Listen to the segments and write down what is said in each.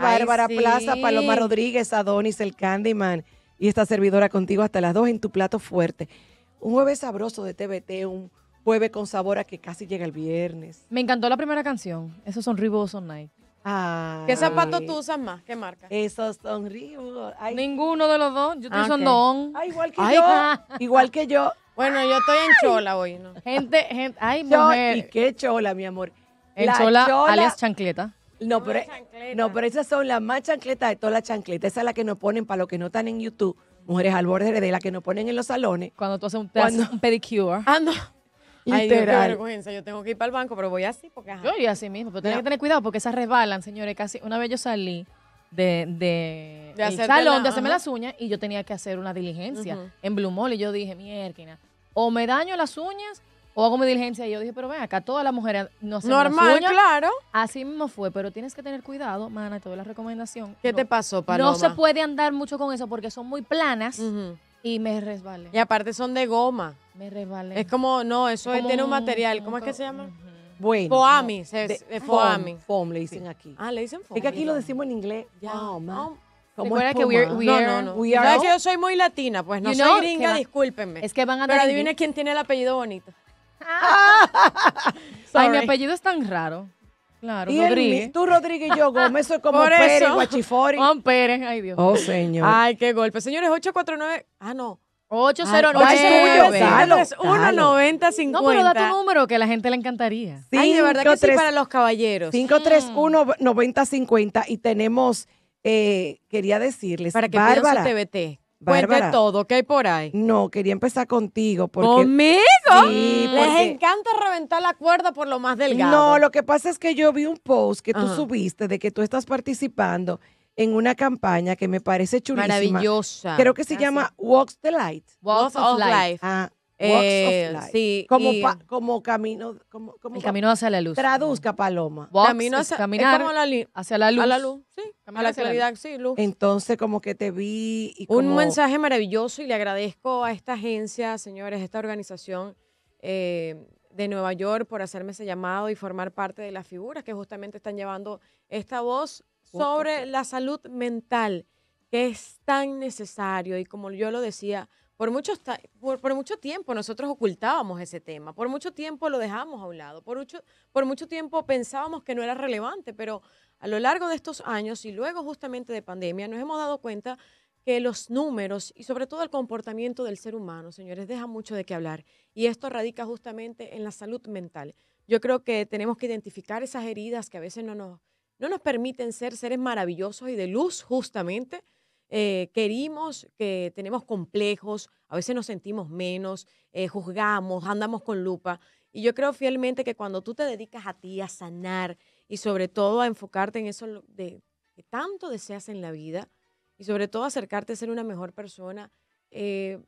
Bárbara Plaza, Paloma Rodríguez, Adonis, el Candyman y esta servidora contigo hasta las dos en tu plato fuerte. Un jueves sabroso de TBT, un jueves con sabor a que casi llega el viernes. Me encantó la primera canción. Esos son on Night. ¿Qué zapatos tú usas más? ¿Qué marca? Esos son Ribos. Ninguno de los dos. Yo estoy usando on. igual que yo. Bueno, yo estoy en chola hoy, ¿no? Gente, gente, ay, mujer. ¿Y qué chola, mi amor? En chola, chola, alias chancleta. No, pero, e-, no, pero esas son las más chancletas de todas las chancletas. Esa es la que nos ponen para los que no están en YouTube, mujeres al borde de la que nos ponen en los salones. Cuando tú haces un, pedicure. Ah, no. Ay, Dios, vergüenza. Yo tengo que ir para el banco, pero voy así porque. Yo voy así mismo, pero no. que tener cuidado porque esas resbalan, señores. Casi una vez yo salí de, salón, de hacerme las uñas y yo tenía que hacer una diligencia en Blue Mall y yo dije, mierda, o me daño las uñas o hago mi diligencia. Y yo dije, pero ven acá, todas las mujeres no hacen Normal, Normal, claro. Así mismo fue, pero tienes que tener cuidado, mana, te doy la recomendación. ¿Qué te pasó, Paloma? No se puede andar mucho con eso porque son muy planas y me resbalen. Y aparte son de goma. Me resbalé. Es como, no, eso tiene un material, ¿cómo es que se llama? Uh le dicen aquí. Ah, le dicen foam. Es que aquí lo decimos en inglés. Ya. Oh, oh. Como que we yo soy muy latina? Pues no soy gringa, discúlpenme. Es que van a Pero adivine quién tiene el apellido bonito. Ay, mi apellido es tan raro. Claro, Rodríguez. tú, Rodríguez y yo, Gómez, soy como Pérez, Guachifori. Juan Pérez, ay Dios. Oh, señor. Ay, qué golpe. Señores, 849, ah, no. 809 190 No, pero da tu número que a la gente le encantaría. Sí, de verdad que sí para los caballeros. 531-9050 y tenemos, eh, quería decirles, Para que Bárbara, su TBT. Bárbara. todo, ¿qué hay por ahí? No, quería empezar contigo. Porque, ¿Conmigo? Sí, Les encanta reventar la cuerda por lo más delgado. No, lo que pasa es que yo vi un post que tú subiste de que tú estás participando en una campaña que me parece chulísima. Maravillosa. Creo que se llama Walks the Light. Walks, of, Life. Ah, eh, como, como camino. Como, camino hacia la luz. Traduzca, Paloma. camino hacia, la hacia la luz. A la luz, sí. a la sí, luz. Entonces, como que te vi. Un mensaje maravilloso y le agradezco a esta agencia, señores, esta organización eh, de Nueva York por hacerme ese llamado y formar parte de las figuras que justamente están llevando esta voz sobre la salud mental, que es tan necesario. Y como yo lo decía, por, mucho tiempo nosotros ocultábamos ese tema, por mucho tiempo lo dejamos a un lado, por mucho, por mucho tiempo pensábamos que no era relevante, pero a lo largo de estos años y luego justamente de pandemia nos hemos dado cuenta que los números y sobre todo el comportamiento del ser humano, señores, deja mucho de qué hablar. Y esto radica justamente en la salud mental. Yo creo que tenemos que identificar esas heridas que a veces no nos, no nos permiten ser seres maravillosos y de luz justamente eh, querimos, que tenemos complejos, a veces nos sentimos menos, eh, juzgamos, andamos con lupa. Y yo creo fielmente que cuando tú te dedicas a ti, a sanar y sobre todo a enfocarte en eso de, que tanto deseas en la vida y sobre todo acercarte a ser una mejor persona, eh,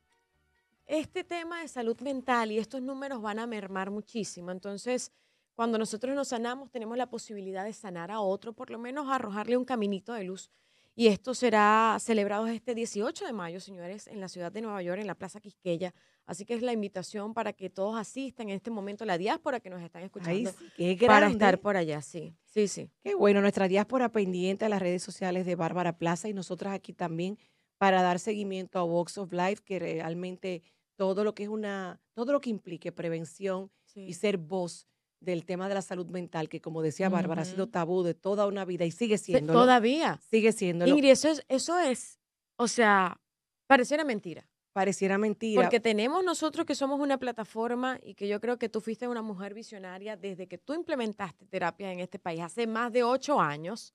este tema de salud mental y estos números van a mermar muchísimo. Entonces, cuando nosotros nos sanamos, tenemos la posibilidad de sanar a otro, por lo menos arrojarle un caminito de luz. Y esto será celebrado este 18 de mayo, señores, en la ciudad de Nueva York, en la Plaza Quisqueya. Así que es la invitación para que todos asistan en este momento, la diáspora que nos están escuchando, Ay, para estar por allá, sí. Sí, sí. Qué bueno, nuestra diáspora pendiente a las redes sociales de Bárbara Plaza y nosotras aquí también para dar seguimiento a Vox of Life, que realmente todo lo que es una, todo lo que implique prevención y ser voz del tema de la salud mental, que como decía Bárbara, ha sido tabú de toda una vida y sigue siendo. Todavía. Sigue siendo. Ingrid, eso es, eso es, o sea, pareciera mentira. Pareciera mentira. Porque tenemos nosotros que somos una plataforma y que yo creo que tú fuiste una mujer visionaria desde que tú implementaste terapia en este país hace más de ocho años.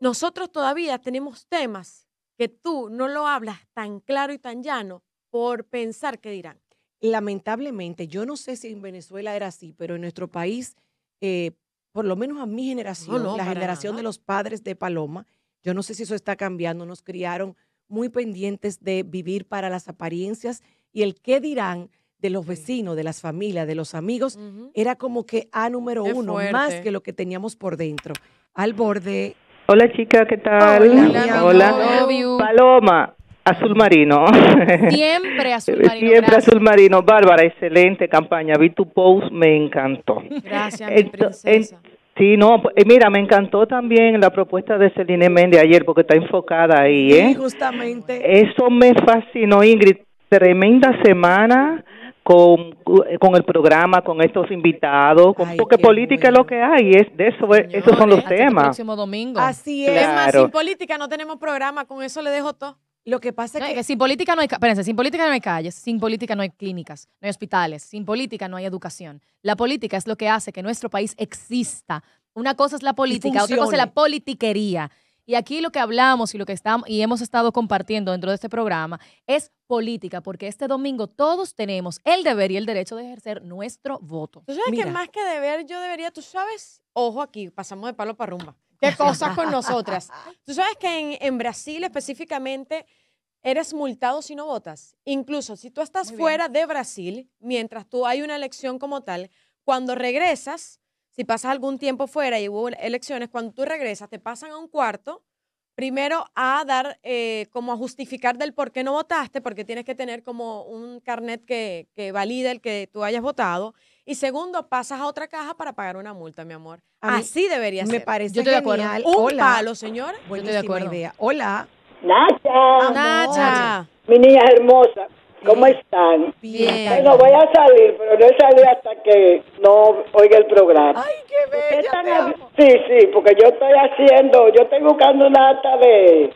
Nosotros todavía tenemos temas que tú no lo hablas tan claro y tan llano por pensar que dirán lamentablemente, yo no sé si en Venezuela era así, pero en nuestro país, eh, por lo menos a mi generación, la generación de los padres de Paloma, yo no sé si eso está cambiando, nos criaron muy pendientes de vivir para las apariencias y el qué dirán de los vecinos, de las familias, de los amigos, era como que A número uno, más que lo que teníamos por dentro, al borde. Hola chica, ¿qué tal? hola. Paloma, Azul Marino. Siempre Azul Marino. Siempre Azul Marino. Bárbara, excelente campaña. Vi tu post, me encantó. Gracias, mi princesa. Sí, no, pues, eh, mira, me encantó también la propuesta de Celine Méndez ayer porque está enfocada ahí, ¿eh? justamente. Eso me fascinó, Ingrid. Tremenda semana con, el programa, con estos invitados, con, porque política es lo que hay, es de eso, esos son los temas. El próximo domingo. Así es, claro. sin política no tenemos programa, con eso le dejo todo. Lo que pasa es que... sin política no hay, espérense, sin política no hay calles, sin política no hay clínicas, no hay hospitales, sin política no hay educación. La política es lo que hace que nuestro país exista. Una cosa es la política, otra cosa es la politiquería. Y aquí lo que hablamos y lo que estamos y hemos estado compartiendo dentro de este programa es política, porque este domingo todos tenemos el deber y el derecho de ejercer nuestro voto. Tú sabes que más que deber, yo debería, tú sabes, ojo aquí, pasamos de palo para rumba cosas con nosotras. Tú sabes que en, Brasil específicamente eres multado si no votas. Incluso si tú estás fuera de Brasil, mientras tú hay una elección como tal, cuando regresas, si pasas algún tiempo fuera y hubo elecciones, cuando tú regresas, te pasan a un cuarto, primero a dar, eh, como a justificar del por qué no votaste, porque tienes que tener como un carnet que, que valida el que tú hayas votado. Y segundo, pasas a otra caja para pagar una multa, mi amor. Así debería ser. Me parece Yo estoy genial. De acuerdo. Un Hola. palo, señor. de acuerdo. Hola. Nacha. Nacha. Mi niña hermosa. ¿Cómo están? Bien. Bueno, voy a salir, pero no salí hasta que no oiga el programa. Ay, qué bella. Sí, sí, porque yo estoy haciendo, yo estoy buscando una acta de,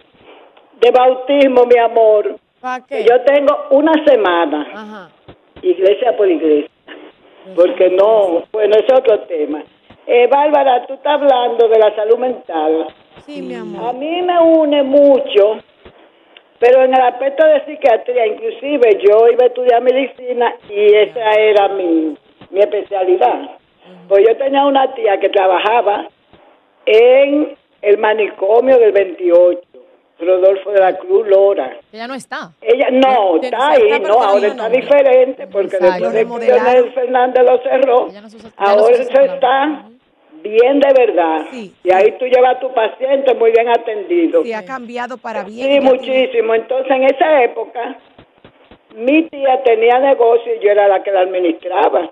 de bautismo, mi amor. ¿Para qué? Yo tengo una semana. Ajá. Iglesia por iglesia porque no, bueno, es otro tema. Eh, Bárbara, tú estás hablando de la salud mental. Sí, mi amor. A mí me une mucho, pero en el aspecto de psiquiatría, inclusive yo iba a estudiar medicina y esa era mi, mi especialidad. Pues yo tenía una tía que trabajaba en el manicomio del 28 Rodolfo de la Cruz Lora. Ella no está. Ella no, está ahí, ahora está diferente porque después de que Fernández lo cerró, ahora se, está bien de verdad. Y ahí tú llevas a tu paciente muy bien atendido. y ha cambiado para bien. Sí, muchísimo. Entonces, en esa época, mi tía tenía negocio y yo era la que la administraba.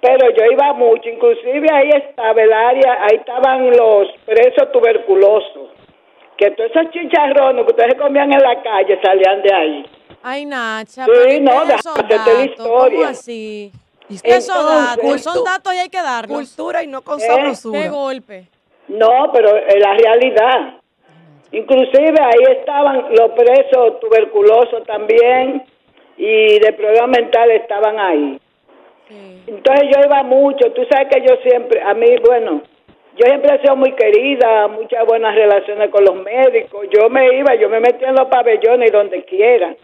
Pero yo iba mucho, inclusive ahí estaba el área, ahí estaban los presos tuberculosos que todos esos chicharrones que ustedes comían en la calle salían de ahí. Ay, Nacha, sí, no, datos, ¿Cómo así? esos datos, son datos y hay que dar. Cultura y no con eh, sabrosura. golpe. No, pero es la realidad. Inclusive ahí estaban los presos tuberculosos también y de problemas mentales estaban ahí. Entonces yo iba mucho, tú sabes que yo siempre, a mí, bueno, yo siempre he sido muy querida, muchas buenas relaciones con los médicos. Yo me iba, yo me metía en los pabellones donde quiera.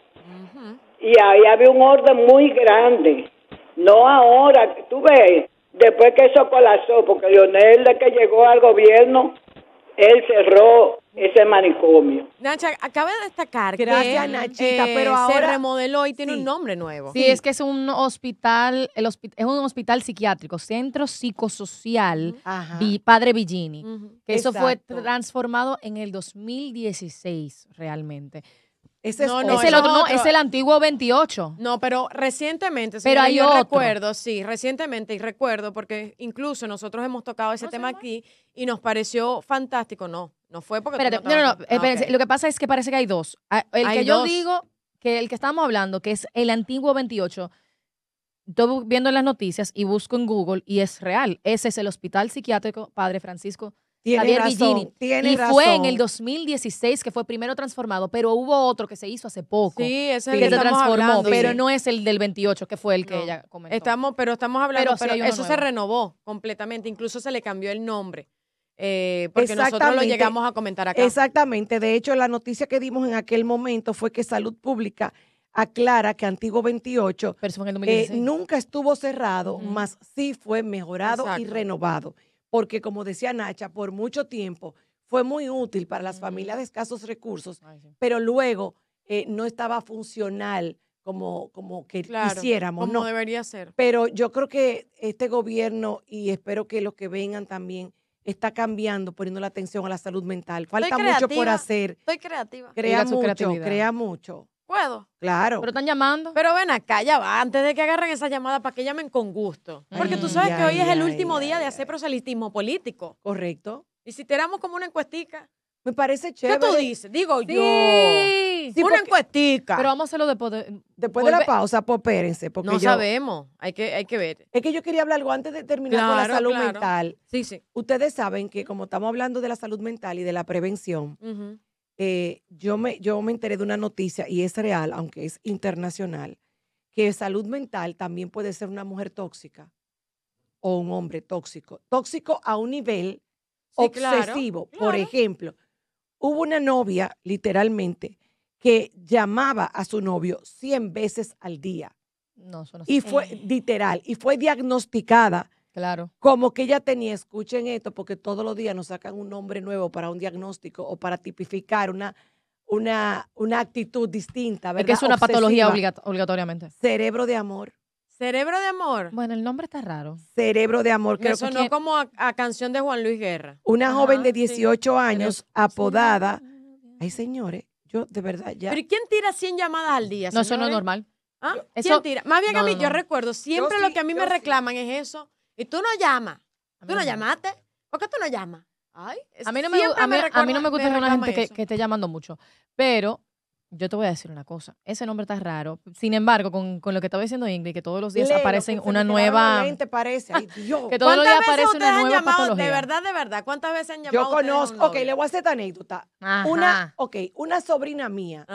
Y ahí había un orden muy grande. No ahora, tú ves, después que eso colapsó, porque Leonel, de que llegó al gobierno, él cerró ese manicomio. Nacha, acaba de destacar Gracias, que eh, Nachita, pero ahora, se remodeló y tiene un nombre nuevo. Sí, es que es un hospital, el es un hospital psiquiátrico, Centro Psicosocial Padre Villini, que eso fue transformado en el 2016 realmente es, no, es el es el antiguo 28. No, pero recientemente, pero hay yo recuerdo, sí, recientemente y recuerdo porque incluso nosotros hemos tocado ese tema aquí y nos pareció fantástico, no, no fue porque no, no, no, ah, lo que pasa es que parece que hay dos. Ah, el que yo digo que el que estamos hablando, que es el antiguo 28, estoy viendo las noticias y busco en Google y es real. Ese es el Hospital Psiquiátrico Padre Francisco tiene razón, y fue en el 2016 que fue primero transformado, pero hubo otro que se hizo hace poco. Sí, ese es que se transformó, pero no es el del 28 que fue el que ella comentó. Estamos, pero estamos hablando, pero, eso se renovó completamente, incluso se le cambió el nombre. Eh, porque nosotros lo llegamos a comentar acá. Exactamente, de hecho la noticia que dimos en aquel momento fue que Salud Pública aclara que Antiguo 28 eh, nunca estuvo cerrado, más sí fue mejorado y renovado porque como decía Nacha, por mucho tiempo fue muy útil para las familias de escasos recursos, pero luego eh, no estaba funcional como, como que claro, quisiéramos. Como no debería ser. Pero yo creo que este gobierno, y espero que los que vengan también, está cambiando, poniendo la atención a la salud mental. Falta mucho por hacer. Estoy creativa. Crea mucho, crea mucho. Puedo. Claro. Pero están llamando. Pero ven acá, ya va, antes de que agarren esa llamada para que llamen con gusto. Porque tú mm, sabes que hoy es el último día de hacer proselitismo político. Correcto. Y si tiramos como una encuestica. Me parece chévere. ¿Qué tú dices? Digo yo. Sí, una encuestica. Pero vamos a hacerlo después de, después de la pausa, popérense pues, Porque no sabemos. Hay que, hay que ver. Es que yo quería hablar algo antes de terminar con la salud mental. Sí, sí. Ustedes saben que, como estamos hablando de la salud mental y de la prevención, eh, yo, me, yo me enteré de una noticia, y es real, aunque es internacional, que salud mental también puede ser una mujer tóxica o un hombre tóxico. Tóxico a un nivel excesivo obsesivo. Por ejemplo, hubo una novia, literalmente, que llamaba a su novio 100 veces al día. No, eso no y fue literal, y fue diagnosticada Claro. Como que ya tenía, escuchen esto, porque todos los días nos sacan un nombre nuevo para un diagnóstico o para tipificar una, una, una actitud distinta, ¿verdad? Es que es una patología obligatoriamente. Cerebro de amor. Cerebro de amor. Bueno, el nombre está raro. Cerebro de amor. Creo sonó que... como a, canción de Juan Luis Guerra. Una joven de 18 años, apodada. Ay, señores, yo de verdad ya. ¿Pero quién tira 100 llamadas al día? No, eso no es normal. ¿Ah? ¿Quién tira? Más bien a mí, yo recuerdo, siempre lo que a mí me reclaman es eso y tú no llamas. Tú no llamaste. ¿Por qué tú no llamas? Ay, a mí no me, a mí, no me gusta una gente que, esté llamando mucho. Pero yo te voy a decir una cosa. Ese nombre está raro. Sin embargo, con, lo que estaba diciendo Ingrid, que todos los días aparecen una nueva. parece. que todos los días aparece una nueva De verdad, de verdad. ¿Cuántas veces han llamado? Yo conozco. Ok, le voy a hacer esta anécdota. Una, ok, una sobrina mía,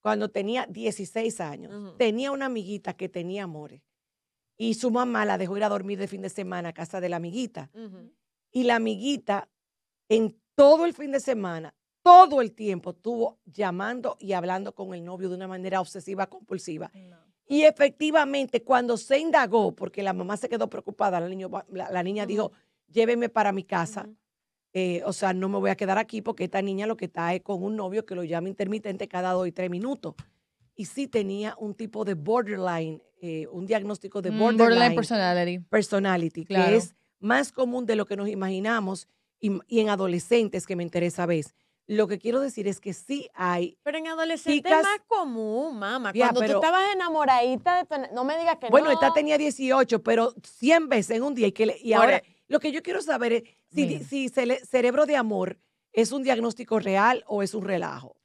cuando tenía 16 años, tenía una amiguita que tenía amores y su mamá la dejó ir a dormir de fin de semana a casa de la amiguita. Y la amiguita en todo el fin de semana, todo el tiempo estuvo llamando y hablando con el novio de una manera obsesiva, compulsiva. Y efectivamente, cuando se indagó, porque la mamá se quedó preocupada, la, niña dijo, lléveme para mi casa. Eh, o sea, no me voy a quedar aquí porque esta niña lo que está es con un novio que lo llama intermitente cada dos y tres minutos y sí tenía un tipo de borderline, eh, un diagnóstico de mm, borderline, borderline personality, que es más común de lo que nos imaginamos y, en adolescentes que me interesa ves Lo que quiero decir es que sí hay. Pero en adolescentes es más común, mamá. Cuando tú estabas enamoradita de No me digas que bueno, no. Bueno, esta tenía 18, pero 100 veces en un día. Y, que y ahora, e lo que yo quiero saber es si, si, cerebro de amor es un diagnóstico real o es un relajo.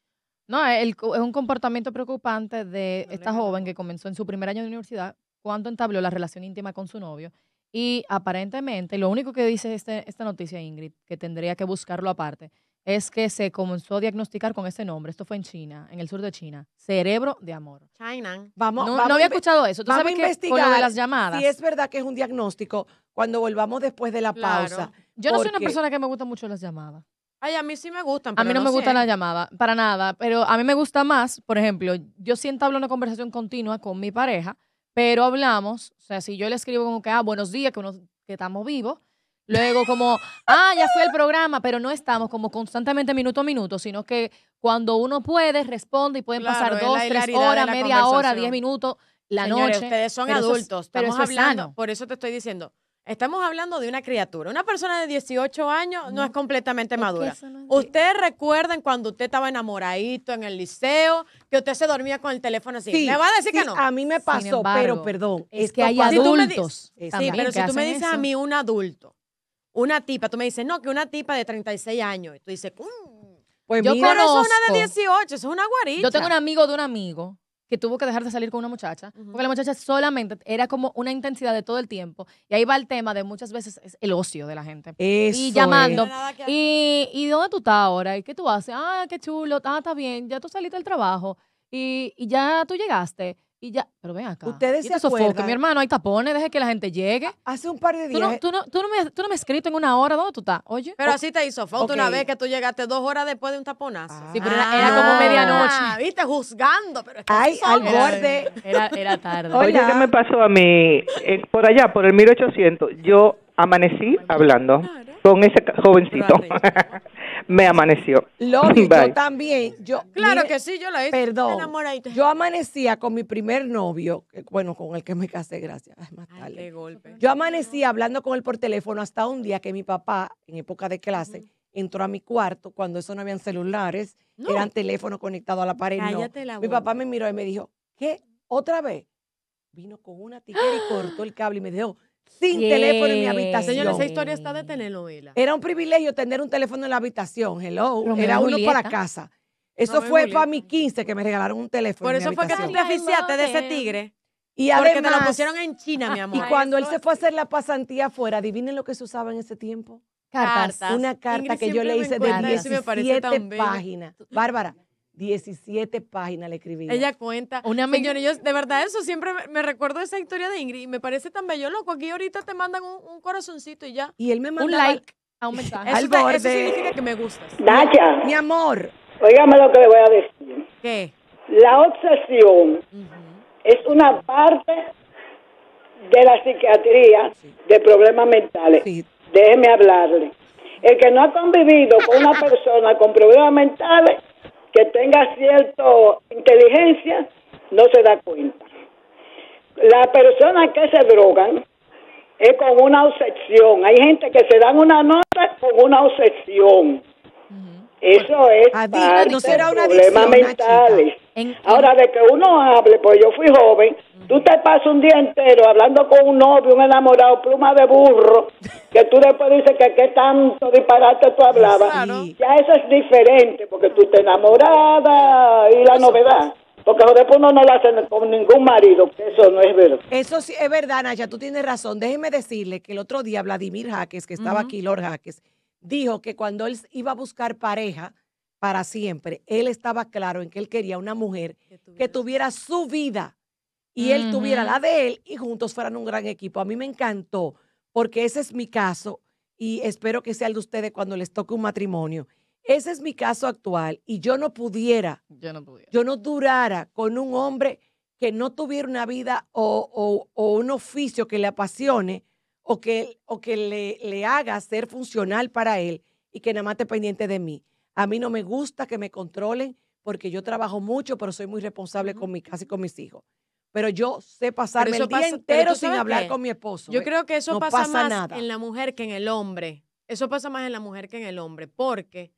No, eh, es un comportamiento preocupante de esta joven que comenzó en su primer año de universidad cuando entabló la relación íntima con su novio. Y aparentemente, lo único que dice este, esta noticia, Ingrid, que tendría que buscarlo aparte, es que se comenzó a diagnosticar con ese nombre. Esto fue en China, en el sur de China. Cerebro de amor. China. Vamos, no, no había escuchado eso. ¿Tú sabes que las llamadas? Si es verdad que es un diagnóstico, cuando volvamos después de la pausa. Yo no soy una persona que me gusta mucho las llamadas. Ay, a mí sí me gustan. Pero a mí no, me gusta la llamada, para nada. Pero a mí me gusta más, por ejemplo, yo siento hablo una conversación continua con mi pareja, pero hablamos, o sea, si yo le escribo como que, ah, buenos días, que, que estamos vivos. Luego como, ah, ya fue el programa, pero no estamos como constantemente minuto a minuto, sino que cuando uno puede, responde y pueden pasar dos, tres horas, media hora, diez minutos, la Señores, noche. Ustedes son adultos, estamos hablando. por eso te estoy diciendo, Estamos hablando de una criatura. Una persona de 18 años no, es completamente madura. Ustedes recuerdan cuando usted estaba enamoradito en el liceo, que usted se dormía con el teléfono así. ¿Le va a decir que no? A mí me pasó, pero perdón. Es que hay adultos. sí, pero si tú me dices a mí un adulto, una tipa, tú me dices, no, que una tipa de 36 años. Y tú dices, mm". Pues yo mira, conozco. es una de 18, eso es una guarita. Yo tengo un amigo de un amigo que tuvo que dejar de salir con una muchacha, porque la muchacha solamente era como una intensidad de todo el tiempo. Y ahí va el tema de muchas veces el ocio de la gente. y llamando. Y, ¿Y dónde tú estás ahora? ¿Y qué tú haces? Ah, qué chulo. Ah, está bien. Ya tú saliste del trabajo. Y, y ya tú llegaste y ya, pero ven acá. Ustedes se sofocan mi hermano, hay tapones, deje que la gente llegue. Hace un par de días. Tú no, tú no, me, tú no me has escrito en una hora, ¿dónde tú estás? Oye. Pero así te hizo falta una vez que tú llegaste dos horas después de un taponazo. sí, pero era, ah. como medianoche. Ah, viste, juzgando. Pero es Ay, al borde. Era, era, tarde. Oye, ¿qué me pasó a mí? Eh, por allá, por el 1800, yo amanecí hablando con ese jovencito. me amaneció. Lo yo también. Yo, claro que sí, yo la hice. Perdón. Yo amanecía con mi primer novio, bueno, con el que me casé, gracias. Ay, más golpe. Yo amanecía hablando con él por teléfono hasta un día que mi papá, en época de clase, entró a mi cuarto cuando eso no habían celulares, eran teléfonos conectados a la pared. la mi papá me miró y me dijo, ¿qué? ¿Otra vez? Vino con una tijera y cortó el cable y me dijo, sin teléfono en mi habitación. Señor, esa historia está de telenovela. Era un privilegio tener un teléfono en la habitación, hello. Era uno para casa. Eso fue para mi 15 que me regalaron un teléfono. Por eso fue que se te de ese tigre. Y Porque me lo pusieron en China, mi amor. Y cuando él se fue a hacer la pasantía afuera, adivinen lo que se usaba en ese tiempo. Cartas. Una carta que yo le hice de 17 páginas. Bárbara, 17 páginas le escribí. Ella cuenta. Una y yo de verdad eso siempre me recuerdo esa historia de Ingrid y me parece tan bello, loco. Aquí ahorita te mandan un, corazoncito y ya. Y él me mandó un like a un mensaje. Al eso, significa que me gustas. Mi amor. oígame lo que le voy a decir. ¿Qué? La obsesión es una parte de la psiquiatría de problemas mentales. Déjeme hablarle. El que no ha convivido con una persona con problemas mentales que tenga cierta inteligencia no se da cuenta. La persona que se drogan es con una obsesión. Hay gente que se dan una nota con una obsesión. Eso es no será una problemas mentales. Ahora, de que uno hable, pues yo fui joven, tú te pasas un día entero hablando con un novio, un enamorado, pluma de burro, que tú después dices que qué tanto disparate tú hablabas. Ya eso es diferente, porque tú te enamorada y la novedad. Porque después uno no lo hace con ningún marido, eso no es verdad. Eso sí es verdad, Naya, tú tienes razón. Déjeme decirle que el otro día Vladimir Jaques, que estaba aquí, Lord Jaques, dijo que cuando él iba a buscar pareja para siempre, él estaba claro en que él quería una mujer que tuviera, su vida y él tuviera la de él y juntos fueran un gran equipo. A mí me encantó porque ese es mi caso y espero que sea el de ustedes cuando les toque un matrimonio. Ese es mi caso actual y yo no pudiera, yo no, durara con un hombre que no tuviera una vida o un oficio que le apasione o que, o que le, le haga ser funcional para él y que nada más esté pendiente de mí. A mí no me gusta que me controlen porque yo trabajo mucho, pero soy muy responsable con mi casa y con mis hijos. Pero yo sé pasarme el día entero sin hablar con mi esposo. Yo ¿eh? creo que eso pasa, más en la mujer que en el hombre. Eso pasa más en la mujer que en el hombre, porque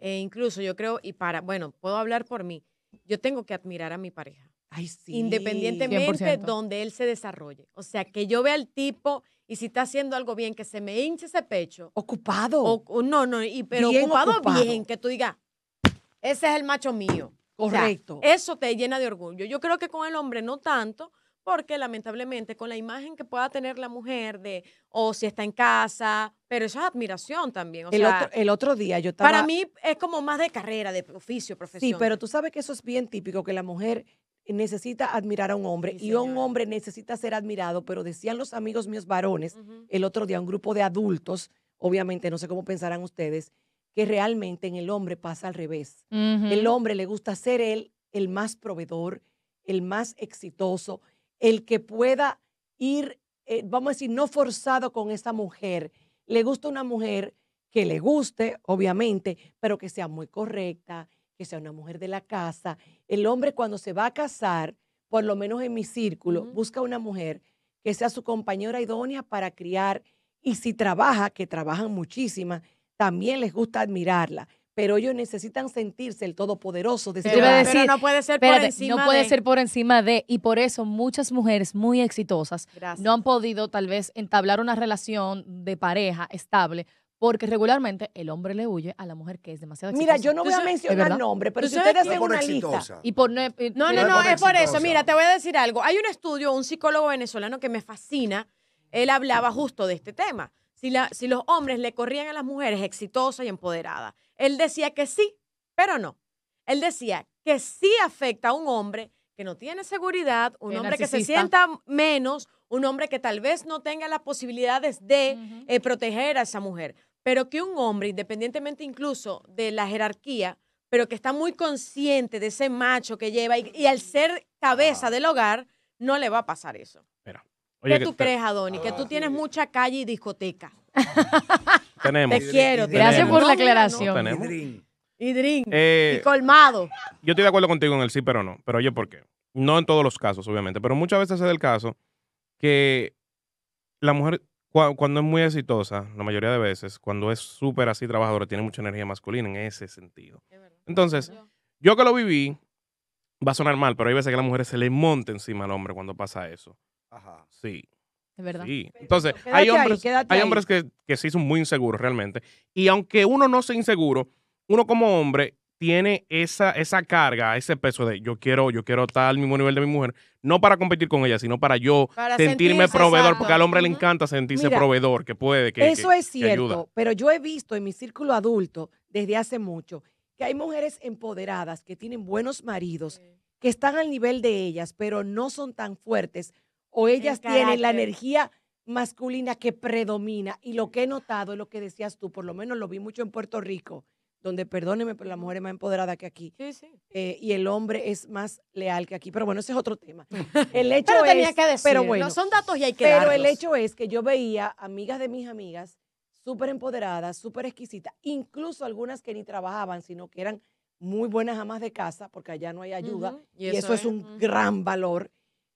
eh, incluso yo creo, y para, bueno, puedo hablar por mí, yo tengo que admirar a mi pareja independientemente donde él se desarrolle. O sea, que yo vea al tipo y si está haciendo algo bien, que se me hinche ese pecho. Ocupado. no, no, pero ocupado, bien, que tú digas, ese es el macho mío. Correcto. eso te llena de orgullo. Yo creo que con el hombre no tanto, porque lamentablemente con la imagen que pueda tener la mujer de, o oh, si está en casa, pero eso es admiración también. el, otro, el otro día yo estaba... Para mí es como más de carrera, de oficio, profesión. Sí, pero tú sabes que eso es bien típico, que la mujer necesita admirar a un hombre y un hombre necesita ser admirado, pero decían los amigos míos varones el otro día, un grupo de adultos, obviamente no sé cómo pensarán ustedes, que realmente en el hombre pasa al revés. El hombre le gusta ser él el más proveedor, el más exitoso, el que pueda ir, eh, vamos a decir, no forzado con esa mujer. Le gusta una mujer que le guste, obviamente, pero que sea muy correcta, que sea una mujer de la casa. El hombre cuando se va a casar, por lo menos en mi círculo, busca una mujer que sea su compañera idónea para criar y si trabaja, que trabajan muchísimas, también les gusta admirarla. Pero ellos necesitan sentirse el todopoderoso. De pero, no puede ser por encima No puede ser por encima de. Y por eso muchas mujeres muy exitosas no han podido tal vez entablar una relación de pareja estable porque regularmente el hombre le huye a la mujer que es demasiado exitosa. Mira, yo no voy a mencionar nombre pero si ustedes hacen una lista. Y por, no, eh, eh, no, no, es por eso. Mira, te voy a decir algo. Hay un estudio, un psicólogo venezolano que me fascina. Él hablaba justo de este tema. Si, la, si los hombres le corrían a las mujeres exitosas y empoderadas, él decía que sí, pero no. Él decía que sí afecta a un hombre que no tiene seguridad, un hombre que se sienta menos, un hombre que tal vez no tenga las posibilidades de eh, proteger a esa mujer pero que un hombre, independientemente incluso de la jerarquía, pero que está muy consciente de ese macho que lleva y, al ser cabeza del hogar, no le va a pasar eso. Mira, ¿Qué tú crees, Adoni? que tú ah, tienes mucha calle y discoteca. tenemos. Te quiero. Gracias por la aclaración. Y drink. y eh, colmado. Yo estoy de acuerdo contigo en el sí, pero no. Pero oye, ¿por qué? No en todos los casos, obviamente, pero muchas veces es el caso que la mujer cuando es muy exitosa, la mayoría de veces, cuando es súper así trabajadora, tiene mucha energía masculina en ese sentido. Entonces, yo que lo viví, va a sonar mal, pero hay veces que a las mujeres se le monta encima al hombre cuando pasa eso. Ajá. Sí. Es verdad. Sí. Entonces, hay hombres, hay hombres que, que sí son muy inseguros realmente. Y aunque uno no sea inseguro, uno como hombre tiene esa, esa carga, ese peso de yo quiero, yo quiero estar al mismo nivel de mi mujer, no para competir con ella, sino para yo sentirme proveedor, porque al hombre le encanta sentirse proveedor, que puede, que Eso es cierto, pero yo he visto en mi círculo adulto desde hace mucho que hay mujeres empoderadas que tienen buenos maridos, que están al nivel de ellas, pero no son tan fuertes o ellas tienen la energía masculina que predomina. Y lo que he notado es lo que decías tú, por lo menos lo vi mucho en Puerto Rico donde, perdóneme, pero la mujer es más empoderada que aquí. Sí, sí. Eh, y el hombre es más leal que aquí. Pero bueno, ese es otro tema. El hecho pero tenía que decir, no son datos y hay que Pero el hecho es que yo veía amigas de mis amigas súper empoderadas, súper exquisitas, incluso algunas que ni trabajaban, sino que eran muy buenas amas de casa, porque allá no hay ayuda, y, eso, es, un gran valor.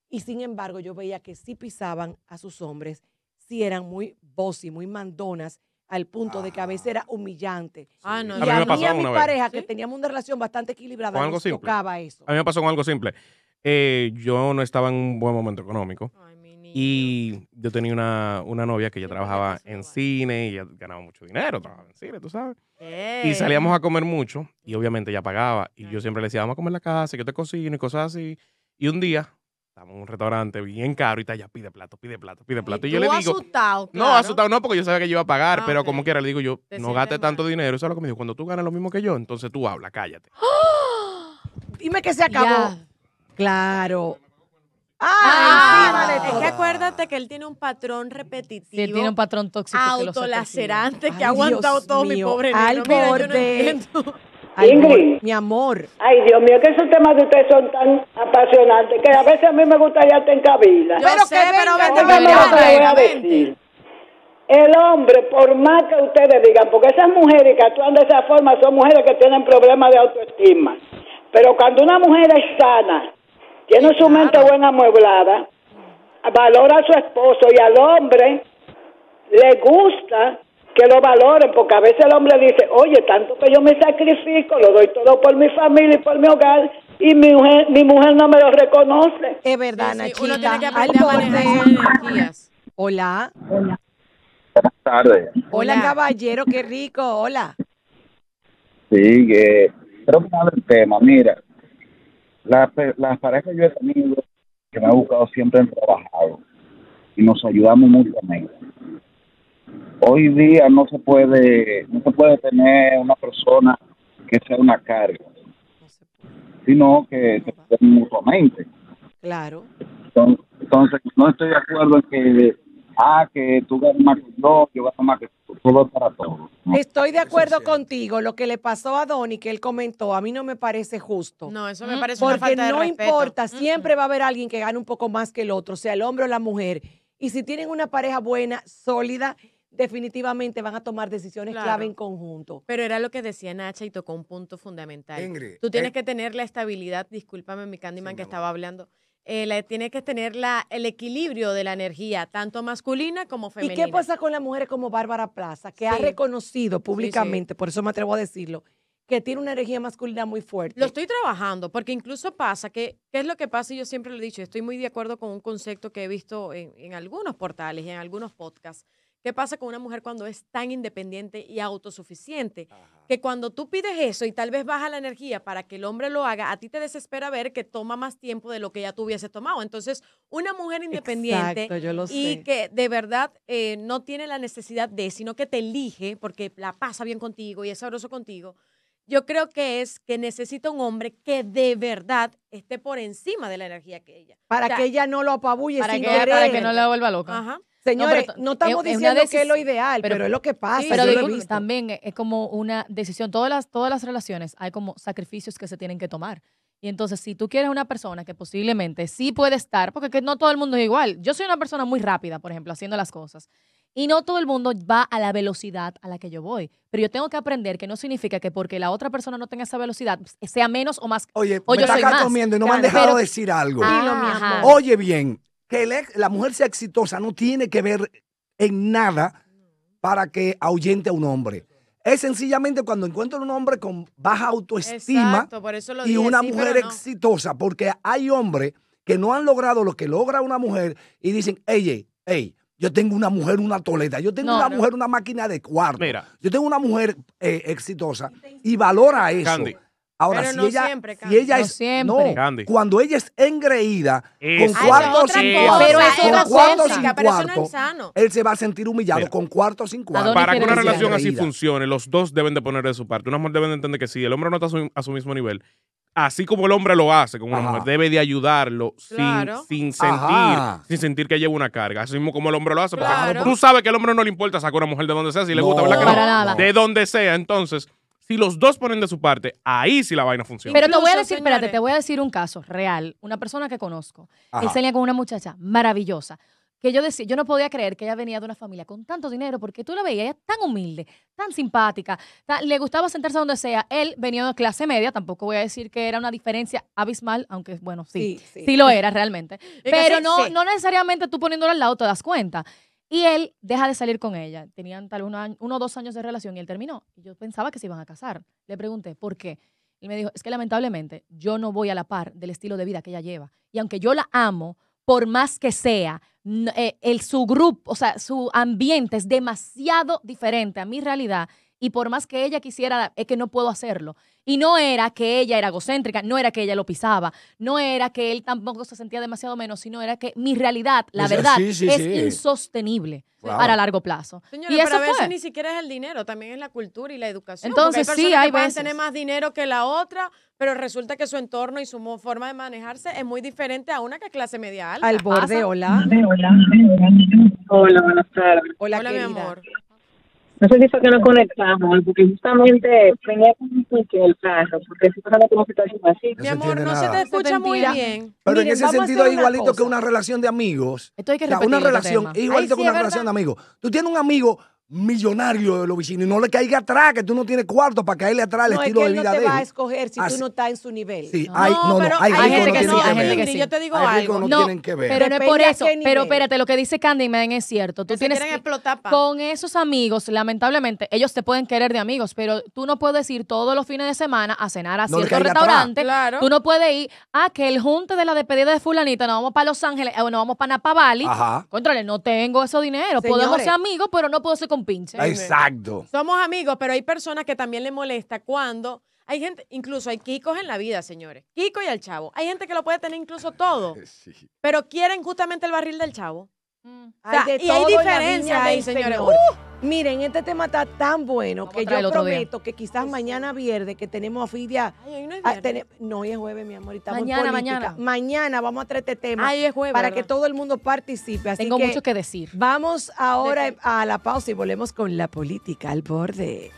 Y sin embargo, yo veía que sí pisaban a sus hombres, sí eran muy bossy, muy mandonas, al punto de de a ah. humillante. Ah, no. Y a, mí, a, a mi pareja, que teníamos una relación bastante equilibrada, nos tocaba eso. A mí me pasó con algo simple. Eh, yo no estaba en un buen momento económico. y yo tenía una, novia que ya trabajaba en cine y ya ganaba mucho dinero, trabajaba en cine, tú sabes. Y salíamos a comer mucho y obviamente ella pagaba. Y yo siempre le decía, vamos a comer la casa, que yo te cocino y cosas así. Y un día estamos en un restaurante bien caro y está allá, pide plato, pide plato, pide plato. Y, yo le digo. asustado? No, asustado no, porque yo sabía que yo iba a pagar, ah, pero como quiera, le digo yo, no gaste tanto dinero. Eso es lo que me dijo. Cuando tú ganas lo mismo que yo, entonces tú habla, cállate. Dime que se acabó. Claro. Ah, es que acuérdate que él tiene un patrón repetitivo. Sí, tiene un patrón tóxico. Autolacerante que, ha aguantado todo mi pobre al borde. Mi amor. Ay, Dios mío, que esos temas de ustedes son tan apasionantes que a veces a mí me gustaría estar en cabila. Yo pero sé, que pero vente, vente, el hombre, por más que ustedes digan, porque esas mujeres que actúan de esa forma son mujeres que tienen problemas de autoestima. Pero cuando una mujer es sana, tiene su mente buena amueblada, valora a su esposo y al hombre le gusta que lo valoren, porque a veces el hombre dice, oye, tanto que yo me sacrifico, lo doy todo por mi familia y por mi hogar, y mi mujer, mi mujer no me lo reconoce. Es verdad, sí, Hola. Hola. Buenas tardes. Hola, caballero, qué rico, hola. Sí, que Pero el tema, mira, las, las parejas que yo he tenido, que me han buscado siempre han trabajado, y nos ayudamos mutuamente hoy día no se puede no se puede tener una persona que sea una carga sino que se pueden mutuamente claro entonces no estoy de acuerdo en que ah que tú ganas más que yo yo más que tú todo para todos estoy de acuerdo contigo lo que le pasó a Donny que él comentó a mí no me parece justo no eso me mm. parece porque una no importa siempre va a haber alguien que gane un poco más que el otro sea el hombre o la mujer y si tienen una pareja buena sólida definitivamente van a tomar decisiones clave en conjunto. Pero era lo que decía Nacha y tocó un punto fundamental. Tú tienes eh, que tener la estabilidad, discúlpame mi Candyman que estaba hablando, eh, tienes que tener la, el equilibrio de la energía, tanto masculina como femenina. ¿Y qué pasa con las mujeres como Bárbara Plaza, que ha reconocido públicamente, por eso me atrevo a decirlo, que tiene una energía masculina muy fuerte. Lo estoy trabajando, porque incluso pasa que, ¿qué es lo que pasa? Y yo siempre lo he dicho, estoy muy de acuerdo con un concepto que he visto en, en algunos portales y en algunos podcasts ¿Qué pasa con una mujer cuando es tan independiente y autosuficiente? Que cuando tú pides eso y tal vez baja la energía para que el hombre lo haga, a ti te desespera ver que toma más tiempo de lo que ya tú hubiese tomado. Entonces, una mujer independiente y que de verdad eh, no tiene la necesidad de, sino que te elige porque la pasa bien contigo y es sabroso contigo, yo creo que es que necesita un hombre que de verdad esté por encima de la energía que ella. Para que ella no lo apabulle para que no la vuelva loca. Señores, no, estamos diciendo que es lo ideal, pero, es lo que pasa. también es como una decisión. Todas las, todas las relaciones hay como sacrificios que se tienen que tomar. Y entonces, si tú quieres una persona que posiblemente sí puede estar, porque no todo el mundo es igual. Yo soy una persona muy rápida, por ejemplo, haciendo las cosas. Y no todo el mundo va a la velocidad a la que yo voy. Pero yo tengo que aprender que no significa que porque la otra persona no tenga esa velocidad, pues, sea menos o más. Oye, me está comiendo y no me han dejado decir algo. Oye bien, que la mujer sea exitosa no tiene que ver en nada para que ahuyente a un hombre. Es sencillamente cuando encuentro un hombre con baja autoestima y una mujer exitosa, porque hay hombres que no han logrado lo que logra una mujer y dicen, hey, hey, yo tengo una mujer, una toleta, yo tengo una mujer, una máquina de cuarto, yo tengo una mujer eh, exitosa y valora eso. Ahora, Pero si, ella, siempre, si ella es. cuando ella es engreída, con cuarto sin cuarto, sin cuarto, él se va a sentir humillado con cuarto sin cuarto. Para que una relación así funcione, los dos deben de poner de su parte. Una mujer debe de entender que si el hombre no está a su, mismo nivel, así como el hombre lo hace con una mujer, debe de ayudarlo sin, sentir sin sentir que lleva una carga. Así mismo como el hombre lo hace. tú sabes que al hombre no le importa sacar a una mujer de donde sea, si le gusta, ¿verdad De donde sea, entonces si los dos ponen de su parte, ahí sí la vaina funciona. Pero te voy a decir, espérate, te voy a decir un caso real. Una persona que conozco. Y salía con una muchacha maravillosa. Que yo decía, yo no podía creer que ella venía de una familia con tanto dinero, porque tú la veías, tan humilde, tan simpática, le gustaba sentarse donde sea. Él venía de clase media, tampoco voy a decir que era una diferencia abismal, aunque bueno, sí, sí, lo era realmente. Pero no, no necesariamente tú poniéndolo al lado te das cuenta. Y él deja de salir con ella. Tenían tal uno, o dos años de relación y él terminó. Y yo pensaba que se iban a casar. Le pregunté, ¿por qué? Y me dijo, es que lamentablemente yo no voy a la par del estilo de vida que ella lleva. Y aunque yo la amo, por más que sea, eh, el, su grupo, o sea, su ambiente es demasiado diferente a mi realidad y por más que ella quisiera, es que no puedo hacerlo. Y no era que ella era egocéntrica, no era que ella lo pisaba, no era que él tampoco se sentía demasiado menos, sino era que mi realidad, la pues, verdad, es insostenible para largo plazo. y eso pero a veces ni siquiera es el dinero, también es la cultura y la educación. Entonces, hay personas sí, que pueden tener más dinero que la otra, pero resulta que su entorno y su forma de manejarse es muy diferente a una que es clase media Al borde, hola. Hola, hola. Hola, hola mi amor. No sé si fue que no conectamos, porque justamente un con que el caso. porque si pasando una situación así. Mi amor, no se te escucha muy bien. Pero en ese sentido es igualito que una relación de amigos. Esto que repetir Una relación igualito que una relación de amigos. Tú tienes un amigo millonario de los vecinos y no le caiga atrás, que tú no tienes cuarto para caerle atrás al estilo de vida de él. No te va a escoger si tú no estás en su nivel. Sí, no, hay, no, pero hay, gente que sí, hay que Yo te digo algo. No, tienen que ver. Pero no es por eso. Pero espérate, lo que dice Candyman es cierto. Tú tienes que, explotar, con esos amigos, lamentablemente, ellos te pueden querer de amigos, pero tú no puedes ir todos los fines de semana a cenar a cierto restaurante. Claro. Tú no puedes ir a ah, que el junte de la despedida de fulanita, nos vamos para Los Ángeles eh, o vamos para Napa Valley. Controle, no tengo ese dinero. Podemos ser amigos, pero no puedo ser pinche. ¿eh? Exacto. Somos amigos, pero hay personas que también le molesta cuando hay gente, incluso hay Kikos en la vida, señores. Kiko y el chavo. Hay gente que lo puede tener incluso todo, pero quieren justamente el barril del chavo. Mm. y hay diferencias ahí, señores. ¡Uh! Miren, este tema está tan bueno que yo prometo que quizás mañana viernes que tenemos a Fidia. no es ah, hoy es jueves, mi amor. Estamos mañana, mañana. Mañana vamos a traer este tema. para que todo el mundo participe. Tengo mucho que decir. Vamos ahora a la pausa y volvemos con la política al borde.